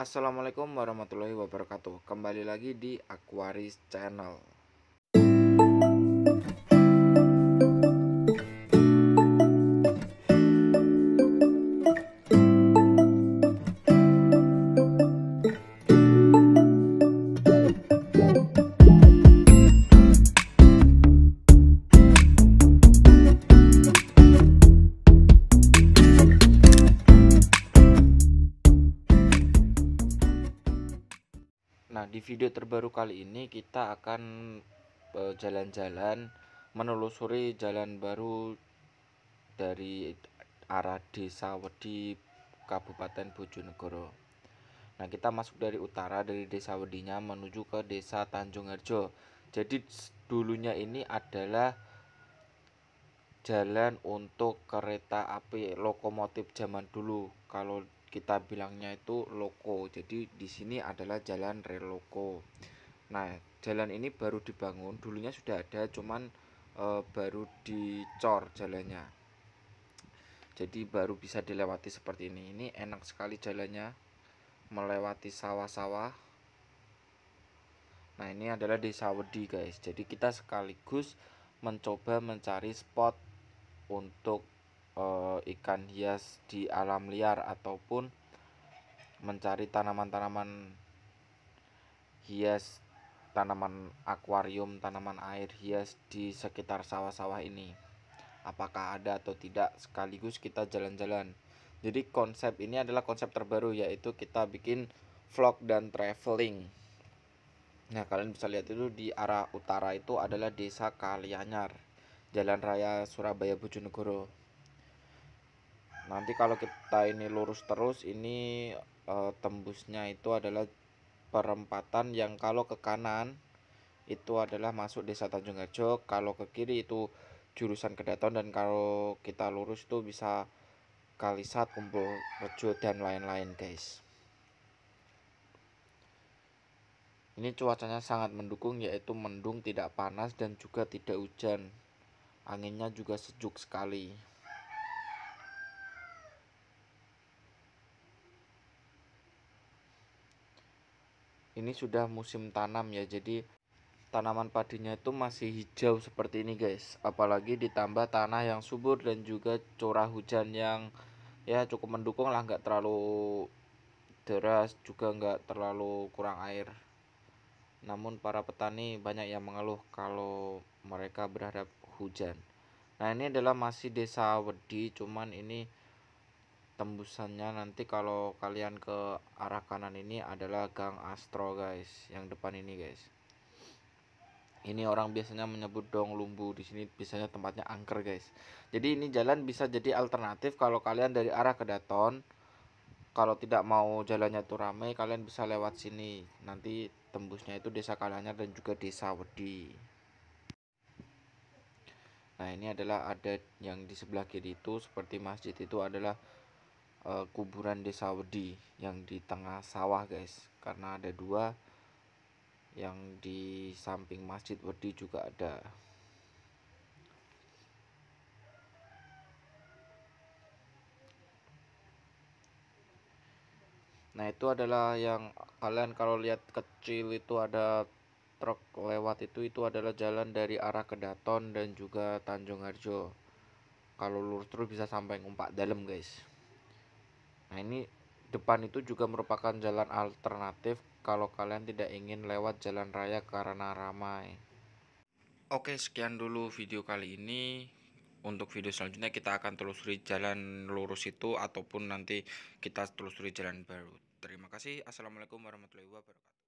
Assalamualaikum warahmatullahi wabarakatuh Kembali lagi di Aquaris Channel Nah, di video terbaru kali ini kita akan eh, jalan-jalan menelusuri jalan baru dari arah Desa Wedi Kabupaten Bojonegoro. Nah, kita masuk dari utara dari Desa Wedinya menuju ke Desa Tanjung Erjo. Jadi dulunya ini adalah jalan untuk kereta api lokomotif zaman dulu. Kalau kita bilangnya itu loko. Jadi di sini adalah jalan rel loko. Nah, jalan ini baru dibangun, dulunya sudah ada cuman e, baru dicor jalannya. Jadi baru bisa dilewati seperti ini. Ini enak sekali jalannya melewati sawah-sawah. Nah, ini adalah desa Wedi, guys. Jadi kita sekaligus mencoba mencari spot untuk uh, ikan hias di alam liar ataupun mencari tanaman-tanaman hias, tanaman akuarium, tanaman air hias di sekitar sawah-sawah ini. Apakah ada atau tidak sekaligus kita jalan-jalan. Jadi konsep ini adalah konsep terbaru yaitu kita bikin vlog dan traveling. Nah, kalian bisa lihat itu di arah utara itu adalah Desa Kalianyar, Jalan Raya Surabaya Bojonegoro nanti kalau kita ini lurus terus ini e, tembusnya itu adalah perempatan yang kalau ke kanan itu adalah masuk desa Tanjung Harjo kalau ke kiri itu jurusan Kedaton dan kalau kita lurus itu bisa Kalisat Kumpul Rejo dan lain-lain guys ini cuacanya sangat mendukung yaitu mendung tidak panas dan juga tidak hujan anginnya juga sejuk sekali ini sudah musim tanam ya jadi tanaman padinya itu masih hijau seperti ini guys apalagi ditambah tanah yang subur dan juga curah hujan yang ya cukup mendukung lah nggak terlalu deras juga nggak terlalu kurang air namun para petani banyak yang mengeluh kalau mereka berhadap hujan nah ini adalah masih desa Wedi cuman ini tembusannya nanti kalau kalian ke arah kanan ini adalah Gang Astro guys yang depan ini guys ini orang biasanya menyebut dong lumbu di sini biasanya tempatnya angker guys jadi ini jalan bisa jadi alternatif kalau kalian dari arah ke kedaton kalau tidak mau jalannya tuh rame kalian bisa lewat sini nanti tembusnya itu desa kalanya dan juga desa wedi nah ini adalah ada yang di sebelah kiri itu seperti masjid itu adalah uh, kuburan desa Wedi yang di tengah sawah guys karena ada dua yang di samping masjid Wedi juga ada Nah itu adalah yang kalian kalau lihat kecil itu ada truk lewat itu itu adalah jalan dari arah Kedaton dan juga Tanjung Harjo. Kalau lurus terus bisa sampai ngumpak dalam guys. Nah, ini depan itu juga merupakan jalan alternatif kalau kalian tidak ingin lewat jalan raya karena ramai. Oke, sekian dulu video kali ini. Untuk video selanjutnya kita akan telusuri jalan lurus itu ataupun nanti kita telusuri jalan baru. Terima kasih. Assalamualaikum warahmatullahi wabarakatuh.